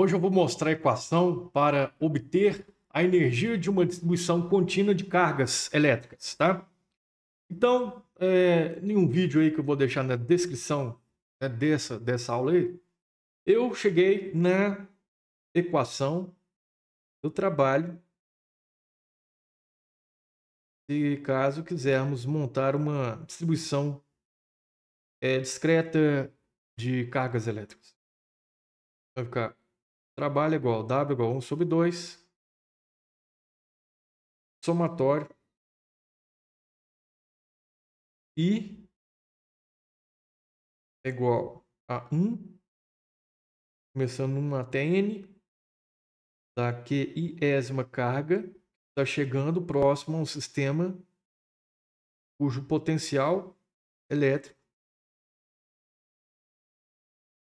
Hoje eu vou mostrar a equação para obter a energia de uma distribuição contínua de cargas elétricas, tá? Então, é, em um vídeo aí que eu vou deixar na descrição né, dessa, dessa aula aí, eu cheguei na equação do trabalho se caso quisermos montar uma distribuição é, discreta de cargas elétricas. Vai ficar trabalho igual a W igual a 1 sobre 2, somatório I é igual a 1, começando 1 até N, da quiésima carga, está chegando próximo a um sistema cujo potencial elétrico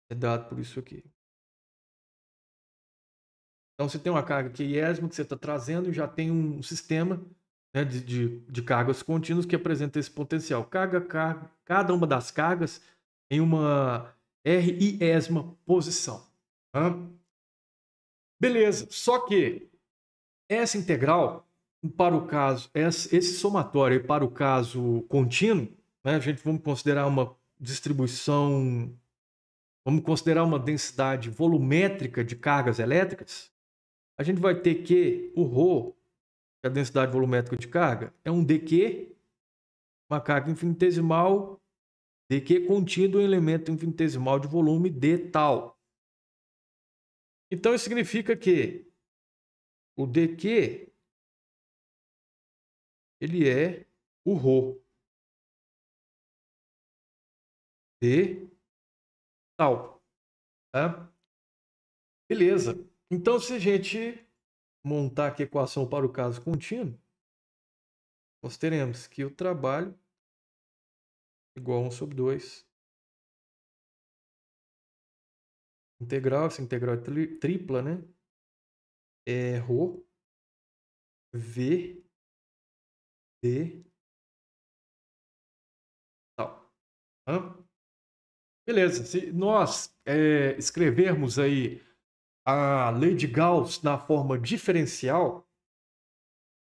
é dado por isso aqui. Então você tem uma carga que é quiesma que você está trazendo e já tem um sistema né, de, de, de, cargas contínuas que apresenta esse potencial. Carga, carga, cada uma das cargas em uma R-iesma posição. Tá? Beleza, só que essa integral, para o caso, esse somatório para o caso contínuo, né, a gente vamos considerar uma distribuição, vamos considerar uma densidade volumétrica de cargas elétricas, a gente vai ter que o ρ, que é a densidade volumétrica de carga, é um dQ, uma carga infinitesimal, dQ contido em um elemento infinitesimal de volume d tal. Então, isso significa que o dQ ele é o ρ. D tal. Tá? Beleza. Então, se a gente montar aqui a equação para o caso contínuo, nós teremos que o trabalho igual a 1 sobre 2. Integral, essa integral é tri, tripla, né? É ρ V D tal. Hã? Beleza, se nós é, escrevermos aí a lei de Gauss na forma diferencial,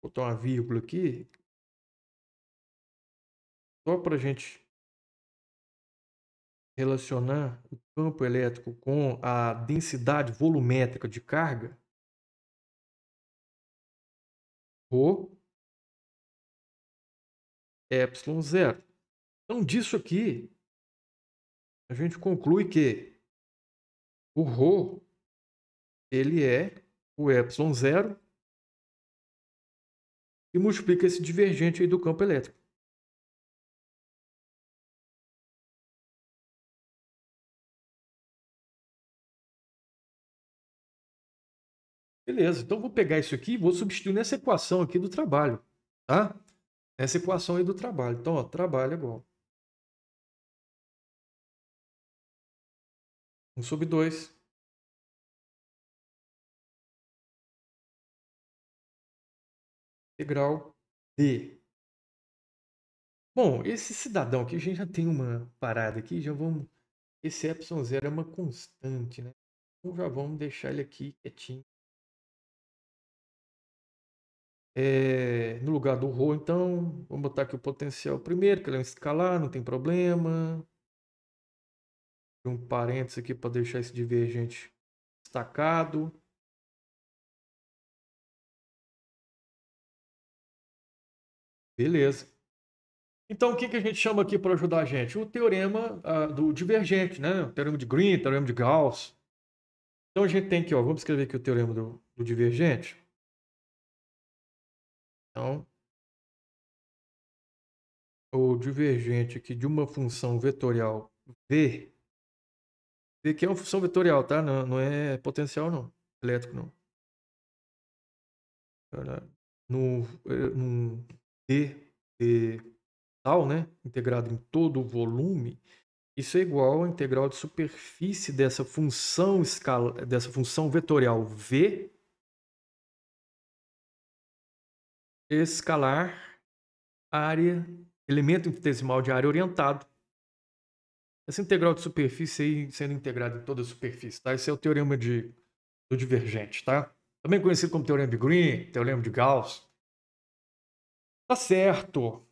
vou botar uma vírgula aqui, só para a gente relacionar o campo elétrico com a densidade volumétrica de carga, Rho epsilon zero. Então, disso aqui, a gente conclui que o Rho ele é o ε0 e multiplica esse divergente aí do campo elétrico. Beleza, então vou pegar isso aqui e vou substituir nessa equação aqui do trabalho, tá? Essa equação aí do trabalho. Então, ó, trabalho é igual. 1 sobre 2 integral d. Bom, esse cidadão aqui, a gente já tem uma parada aqui, já vamos... Esse epsilon zero é uma constante, né? Então já vamos deixar ele aqui quietinho. É, no lugar do Rho, então, vamos botar aqui o potencial primeiro, que ele é um escalar, não tem problema. Um parênteses aqui para deixar esse divergente destacado. Beleza. Então, o que, que a gente chama aqui para ajudar a gente? O teorema uh, do divergente, né? O teorema de Green, o teorema de Gauss. Então, a gente tem aqui, ó, vamos escrever aqui o teorema do, do divergente. Então, o divergente aqui de uma função vetorial V, V que é uma função vetorial, tá? Não, não é potencial, não. Elétrico, não. No, eh, no D, tal, né? Integrado em todo o volume, isso é igual à integral de superfície dessa função escala, dessa função vetorial V escalar área, elemento infinitesimal de área orientado. Essa integral de superfície aí sendo integrada em toda a superfície, tá? Esse é o teorema de, do divergente, tá? Também conhecido como teorema de Green, teorema de Gauss. Tá certo.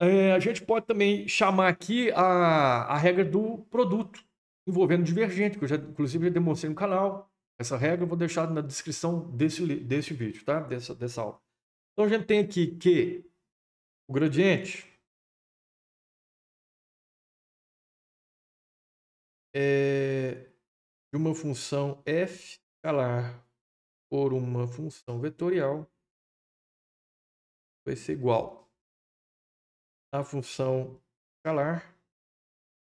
É, a gente pode também chamar aqui a, a regra do produto envolvendo divergente, que eu já, inclusive, já demonstrei no canal. Essa regra eu vou deixar na descrição desse, desse vídeo, tá? Dessa, dessa aula. Então a gente tem aqui que o gradiente é de uma função f escalar por uma função vetorial vai ser igual à função escalar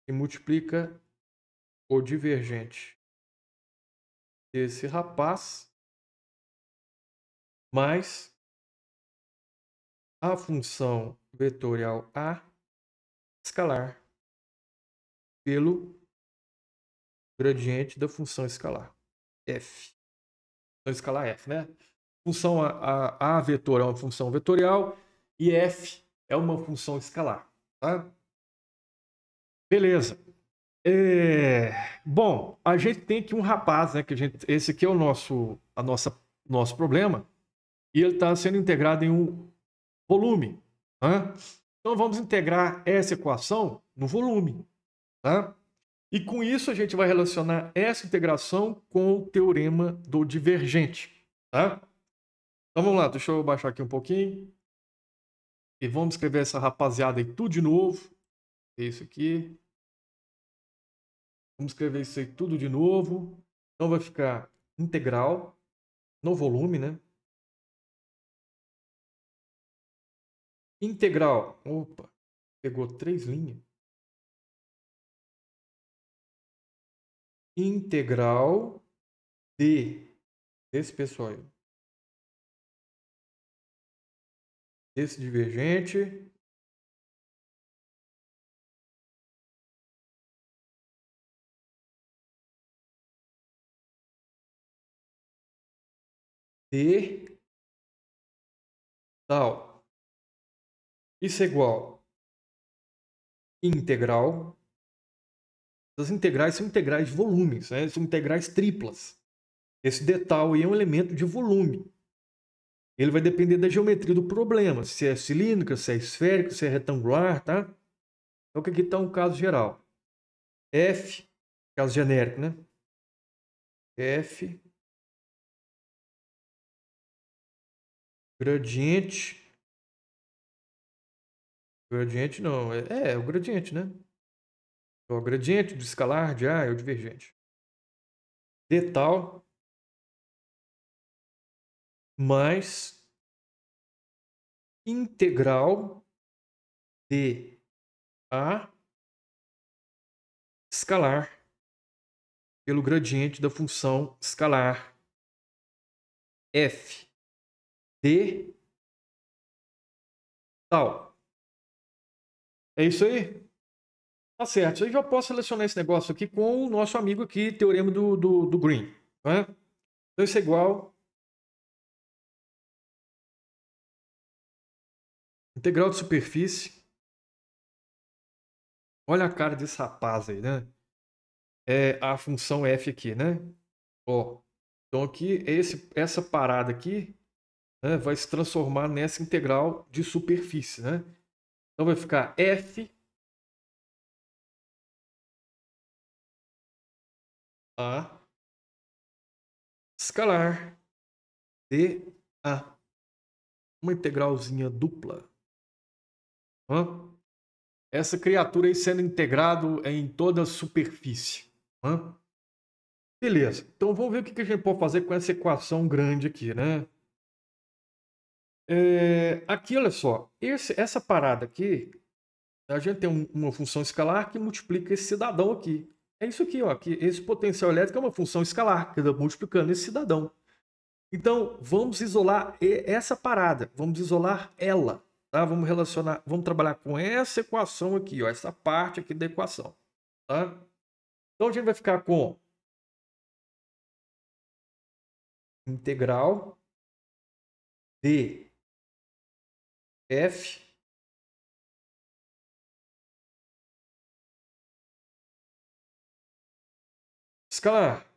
que multiplica o divergente desse rapaz mais a função vetorial A escalar pelo gradiente da função escalar f. Função escalar f, né? Função a, a, a vetor é uma função vetorial e f é uma função escalar, tá? Beleza. É... Bom, a gente tem aqui um rapaz, né? Que a gente... Esse aqui é o nosso, a nossa, nosso problema. E ele está sendo integrado em um volume. Né? Então vamos integrar essa equação no volume. Tá? E com isso a gente vai relacionar essa integração com o teorema do divergente. Tá? Então vamos lá, deixa eu baixar aqui um pouquinho. E vamos escrever essa rapaziada aí tudo de novo. É isso aqui. Vamos escrever isso aí tudo de novo. Então vai ficar integral no volume, né? Integral. Opa, pegou três linhas. Integral de desse pessoal aí Esse divergente. D tal. Isso é igual integral. As integrais são integrais de volumes, né? são integrais triplas. Esse detalhe é um elemento de volume ele vai depender da geometria do problema, se é cilíndrica, se é esférica, se é retangular, tá? Então aqui é está um caso geral. F, caso genérico, né? F, gradiente, gradiente não, é, é, é o gradiente, né? O gradiente do escalar de A é o divergente. D tal mais integral de A escalar pelo gradiente da função escalar f de tal. É isso aí? Tá certo. Eu já posso selecionar esse negócio aqui com o nosso amigo aqui, teorema do, do, do Green. Né? Então é? isso é igual Integral de superfície. Olha a cara desse rapaz aí, né? É a função f aqui, né? Ó, então aqui esse, essa parada aqui né, vai se transformar nessa integral de superfície, né? Então vai ficar f a escalar de a uma integralzinha dupla Hã? Essa criatura aí sendo integrado em toda a superfície. Hã? Beleza. Então vamos ver o que a gente pode fazer com essa equação grande aqui, né? É, aqui, olha só. Esse, essa parada aqui, a gente tem um, uma função escalar que multiplica esse cidadão aqui. É isso aqui, ó. Que esse potencial elétrico é uma função escalar, que está multiplicando esse cidadão. Então, vamos isolar essa parada. Vamos isolar ela. Tá? Vamos relacionar, vamos trabalhar com essa equação aqui, ó, essa parte aqui da equação. Tá? Então a gente vai ficar com integral de f escalar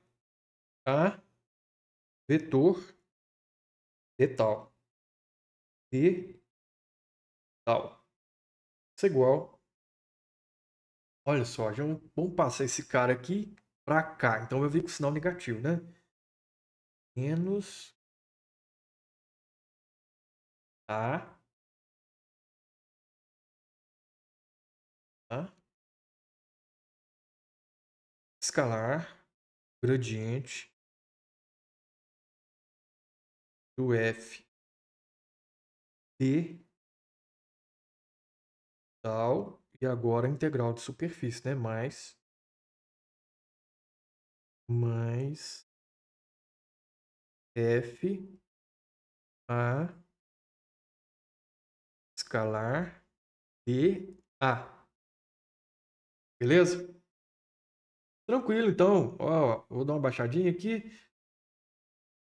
a tá? vetor de tal de tal. Isso é igual. Olha só, já vamos passar esse cara aqui para cá. Então eu vi com sinal negativo, né? Menos A. A. Escalar gradiente do F D tal e agora integral de superfície, né? Mais, mais f a escalar de a. Beleza? Tranquilo, então. Ó, vou dar uma baixadinha aqui.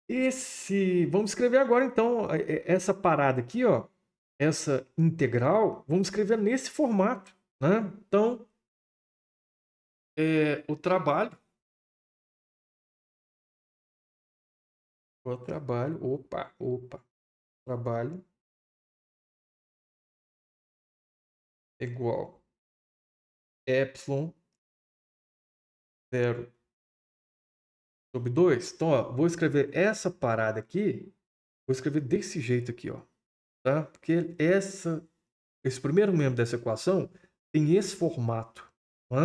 Esse, vamos escrever agora então é, é, essa parada aqui, ó essa integral, vamos escrever nesse formato. Né? Então, é, o trabalho. O trabalho. Opa, opa. Trabalho. Igual. Epsilon zero sobre 2. Então, ó, vou escrever essa parada aqui. Vou escrever desse jeito aqui, ó. Tá? Porque essa, esse primeiro membro dessa equação tem esse formato. Tá?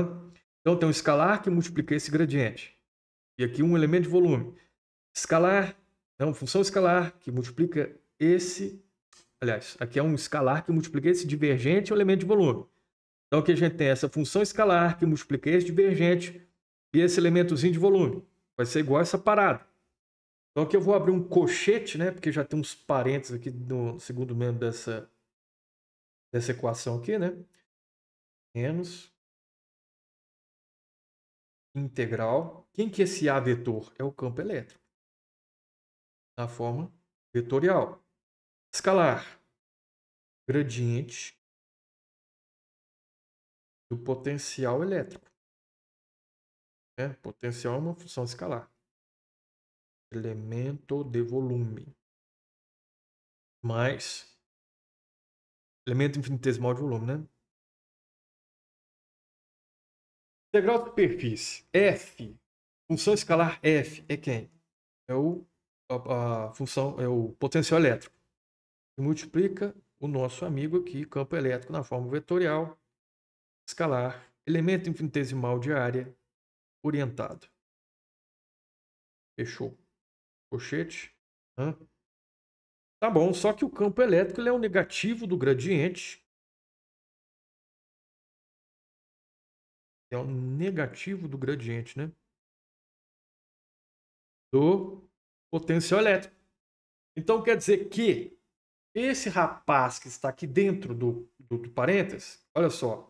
Então, tem um escalar que multiplica esse gradiente. E aqui um elemento de volume. Escalar, é uma função escalar que multiplica esse... Aliás, aqui é um escalar que multiplica esse divergente e um elemento de volume. Então, aqui a gente tem essa função escalar que multiplica esse divergente e esse elementozinho de volume. Vai ser igual a essa parada. Então aqui eu vou abrir um cochete, né? Porque já tem uns parênteses aqui no segundo membro dessa, dessa equação aqui, né? Menos integral. Quem que é esse A vetor? É o campo elétrico. Na forma vetorial. Escalar. Gradiente do potencial elétrico. É, potencial é uma função escalar elemento de volume mais elemento infinitesimal de volume, né? Integral de superfície f, função escalar f é quem? É o a, a função é o potencial elétrico multiplica o nosso amigo aqui campo elétrico na forma vetorial escalar elemento infinitesimal de área orientado. Fechou. Cochete. Hã? Tá bom, só que o campo elétrico é o negativo do gradiente. É o negativo do gradiente, né? Do potencial elétrico. Então quer dizer que esse rapaz que está aqui dentro do, do, do parênteses, olha só.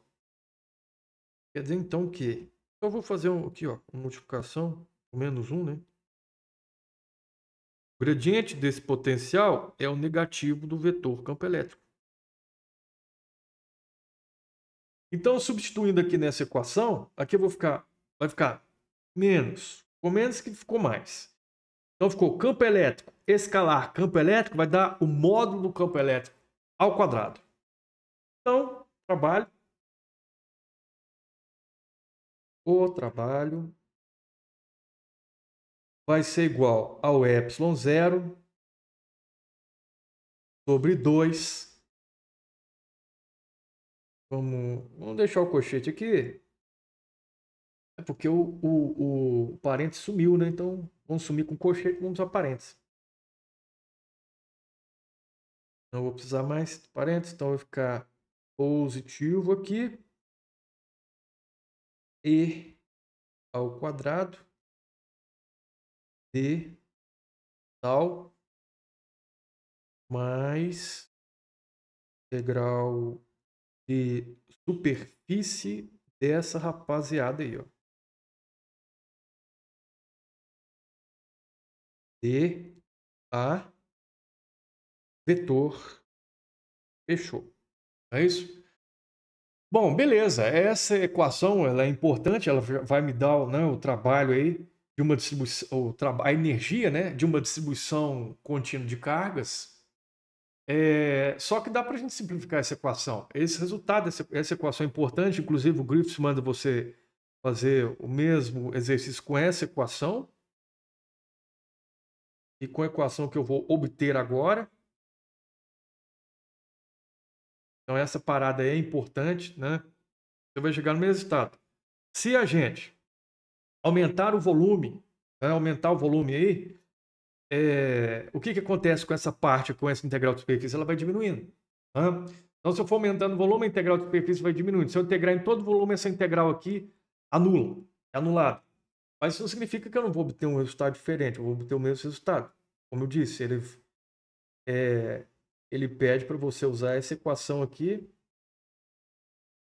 Quer dizer então que. Então, eu vou fazer um, aqui, ó, uma multiplicação, menos um, né? O gradiente desse potencial é o negativo do vetor campo elétrico. Então, substituindo aqui nessa equação, aqui eu vou ficar, vai ficar menos, com menos que ficou mais. Então ficou campo elétrico escalar campo elétrico vai dar o módulo do campo elétrico ao quadrado. Então, trabalho o trabalho vai ser igual ao ε0 sobre 2. Vamos, vamos deixar o cochete aqui. É porque o, o, o parênteses sumiu, né? Então, vamos sumir com o cochete, vamos usar parênteses. Não vou precisar mais de parênteses, então vai ficar positivo aqui. E ao quadrado de tal mais integral de superfície dessa rapaziada aí, ó. D A vetor fechou. É isso? Bom, beleza. Essa equação ela é importante, ela vai me dar né, o trabalho aí de uma distribuição, a energia né, de uma distribuição contínua de cargas. É, só que dá para a gente simplificar essa equação. Esse resultado, essa, essa equação é importante, inclusive o Griffiths manda você fazer o mesmo exercício com essa equação e com a equação que eu vou obter agora. Então essa parada é importante, né? Você vai chegar no mesmo resultado. Se a gente aumentar o volume, né, aumentar o volume aí, é, o que, que acontece com essa parte, com essa integral de superfície? Ela vai diminuindo. Né? Então, se eu for aumentando o volume, a integral de superfície vai diminuindo. Se eu integrar em todo o volume, essa integral aqui anula, é anulada. Mas isso não significa que eu não vou obter um resultado diferente, eu vou obter o mesmo resultado. Como eu disse, ele, é, ele pede para você usar essa equação aqui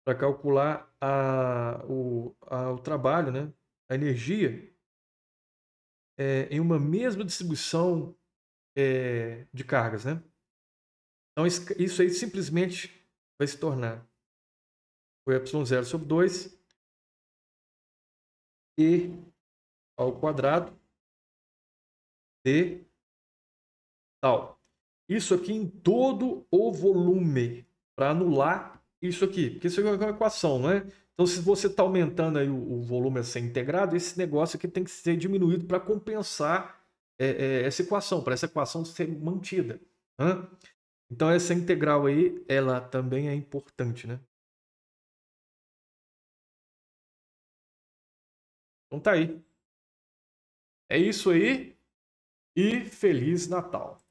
para calcular a, o, a, o trabalho, né? a energia é, eh, em uma mesma distribuição é, de cargas, né? Então isso aí simplesmente vai se tornar o y0 sobre 2 e ao quadrado de tal. Isso aqui em todo o volume para anular isso aqui, porque isso é uma equação, não é? Então, se você está aumentando aí o, o, volume a ser integrado, esse negócio aqui tem que ser diminuído para compensar é, é, essa equação, para essa equação ser mantida. Né? Então, essa integral aí, ela também é importante, né? Então tá aí. É isso aí e Feliz Natal!